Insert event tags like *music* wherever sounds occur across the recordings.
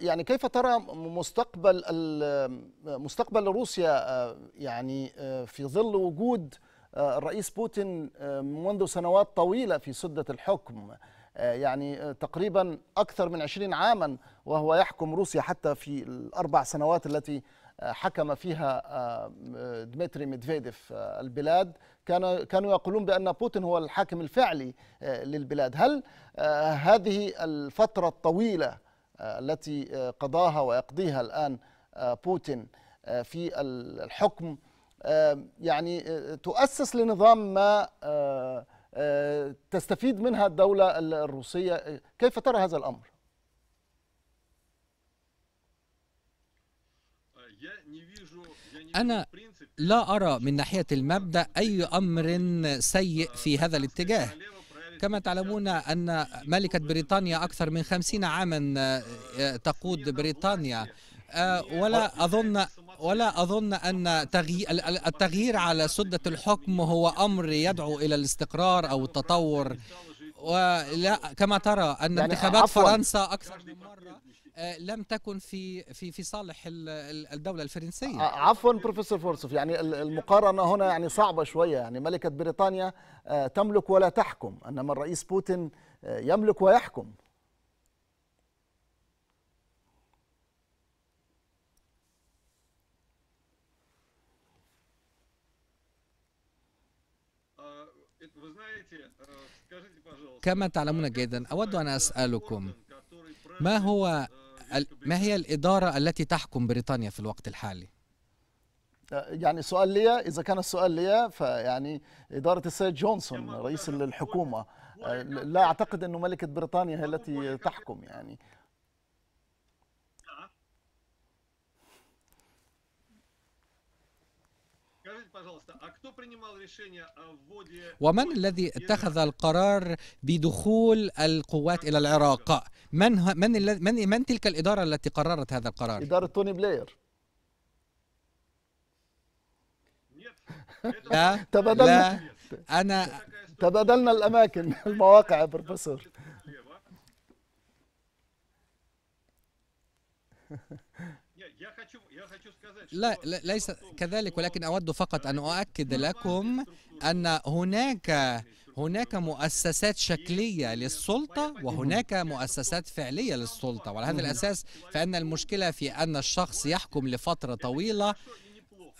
يعني كيف ترى مستقبل مستقبل روسيا آه، يعني آه، في ظل وجود آه، الرئيس بوتين منذ سنوات طويلة في سدة الحكم يعني تقريبا أكثر من 20 عاما وهو يحكم روسيا حتى في الأربع سنوات التي حكم فيها ديمتري ميدفيديف البلاد كان كانوا يقولون بأن بوتين هو الحاكم الفعلي للبلاد هل هذه الفترة الطويلة آه، التي آه، قضاها ويقضيها الآن آه، بوتين في الحكم يعني تؤسس لنظام ما تستفيد منها الدولة الروسية كيف ترى هذا الأمر؟ أنا لا أرى من ناحية المبدأ أي أمر سيء في هذا الاتجاه كما تعلمون أن ملكة بريطانيا أكثر من خمسين عاما آه، تقود بريطانيا آه، ولا أظن ولا أظن أن التغيير على سدة الحكم هو أمر يدعو إلى الاستقرار أو التطور ولا كما ترى ان يعني انتخابات فرنسا اكثر من مره آه، لم تكن في في في صالح الدوله الفرنسيه آه، آه، عفوا بروفيسور فورسوف يعني المقارنه هنا يعني صعبه شويه يعني ملكه بريطانيا تملك ولا تحكم انما الرئيس بوتين يملك ويحكم Э, كما تعلمون جيدا أود أن أسألكم ما هو э, ما هي الإدارة التي تحكم بريطانيا في الوقت الحالي؟ أه، يعني سؤال لي إذا كان السؤال لي فيعني إدارة السيد جونسون رئيس الحكومة أه، لا أعتقد أنه ملكة بريطانيا هي التي تحكم يعني ومن الذي اتخذ القرار بدخول القوات إلى العراق؟ من من من, من تلك الإدارة التي قررت هذا القرار؟ إدارة توني بلاير *laughs* لا تبادلنا لا أنا تبادلنا الأماكن *laughs* المواقع يا بروفيسور لا ليس كذلك ولكن أود فقط أن أؤكد لكم أن هناك هناك مؤسسات شكلية للسلطة وهناك مؤسسات فعلية للسلطة وعلى هذا الأساس فإن المشكلة في أن الشخص يحكم لفترة طويلة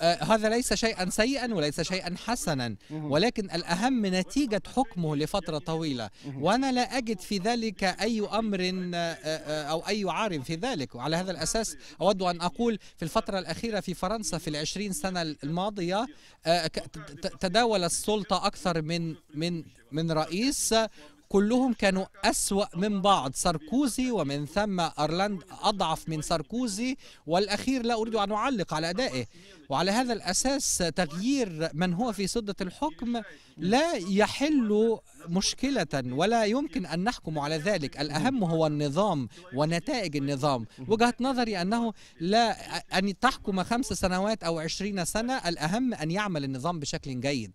آه، هذا ليس شيئا سيئا وليس شيئا حسنا ولكن الأهم نتيجة حكمه لفترة طويلة وأنا لا أجد في ذلك أي أمر آه، آه، أو أي عار في ذلك وعلى هذا الأساس أود أن أقول في الفترة الأخيرة في فرنسا في العشرين سنة الماضية تداول السلطة أكثر من من من رئيس كلهم كانوا أسوأ من بعض ساركوزي ومن ثم أرلاند أضعف من ساركوزي والأخير لا أريد أن أعلق على أدائه وعلى هذا الأساس تغيير من هو في سدة الحكم لا يحل مشكلة ولا يمكن أن نحكم على ذلك الأهم هو النظام ونتائج النظام وجهة نظري أنه لا أن تحكم خمس سنوات أو عشرين سنة الأهم أن يعمل النظام بشكل جيد